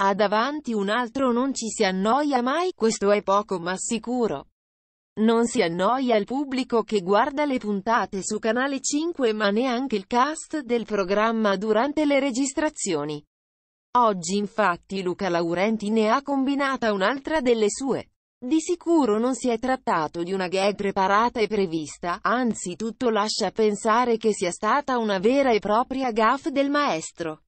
Ha davanti un altro non ci si annoia mai, questo è poco ma sicuro. Non si annoia il pubblico che guarda le puntate su Canale 5 ma neanche il cast del programma durante le registrazioni. Oggi infatti Luca Laurenti ne ha combinata un'altra delle sue. Di sicuro non si è trattato di una gag preparata e prevista, anzi tutto lascia pensare che sia stata una vera e propria gaffe del maestro.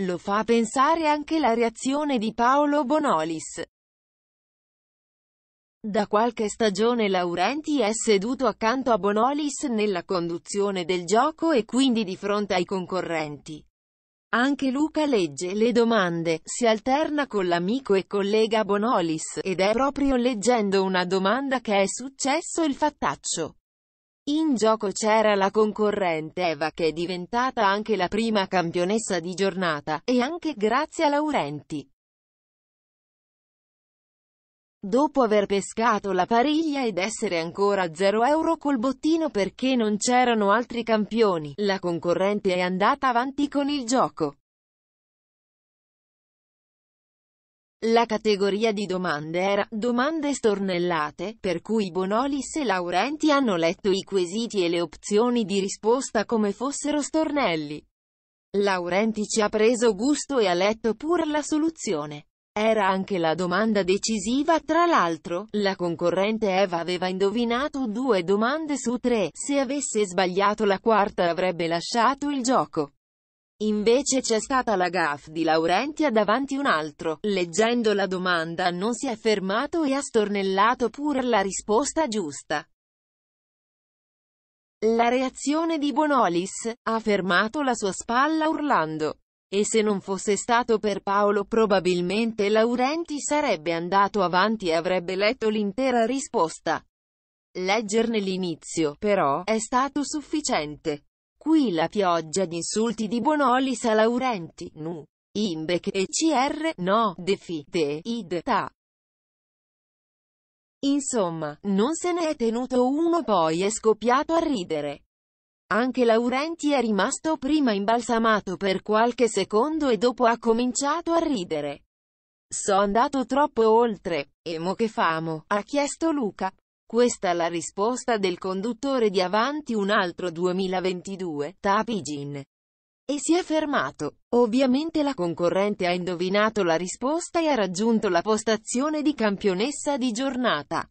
Lo fa pensare anche la reazione di Paolo Bonolis. Da qualche stagione Laurenti è seduto accanto a Bonolis nella conduzione del gioco e quindi di fronte ai concorrenti. Anche Luca legge le domande, si alterna con l'amico e collega Bonolis, ed è proprio leggendo una domanda che è successo il fattaccio. In gioco c'era la concorrente Eva che è diventata anche la prima campionessa di giornata, e anche grazie a Laurenti. Dopo aver pescato la pariglia ed essere ancora a 0 euro col bottino perché non c'erano altri campioni, la concorrente è andata avanti con il gioco. La categoria di domande era «Domande stornellate», per cui Bonolis e Laurenti hanno letto i quesiti e le opzioni di risposta come fossero stornelli. Laurenti ci ha preso gusto e ha letto pur la soluzione. Era anche la domanda decisiva, tra l'altro, la concorrente Eva aveva indovinato due domande su tre, se avesse sbagliato la quarta avrebbe lasciato il gioco. Invece c'è stata la gaffe di Laurentia davanti un altro, leggendo la domanda non si è fermato e ha stornellato pur la risposta giusta. La reazione di Bonolis, ha fermato la sua spalla urlando. E se non fosse stato per Paolo probabilmente Laurenti sarebbe andato avanti e avrebbe letto l'intera risposta. Leggerne l'inizio, però, è stato sufficiente qui la pioggia di insulti di Bonolis a Laurenti, Nu, Imbec, e CR, No, Defite, Id, Ta. Insomma, non se ne è tenuto uno poi è scoppiato a ridere. Anche Laurenti è rimasto prima imbalsamato per qualche secondo e dopo ha cominciato a ridere. So andato troppo oltre, e mo che famo, ha chiesto Luca. Questa la risposta del conduttore di Avanti un altro 2022, Tapigin. E si è fermato. Ovviamente la concorrente ha indovinato la risposta e ha raggiunto la postazione di campionessa di giornata.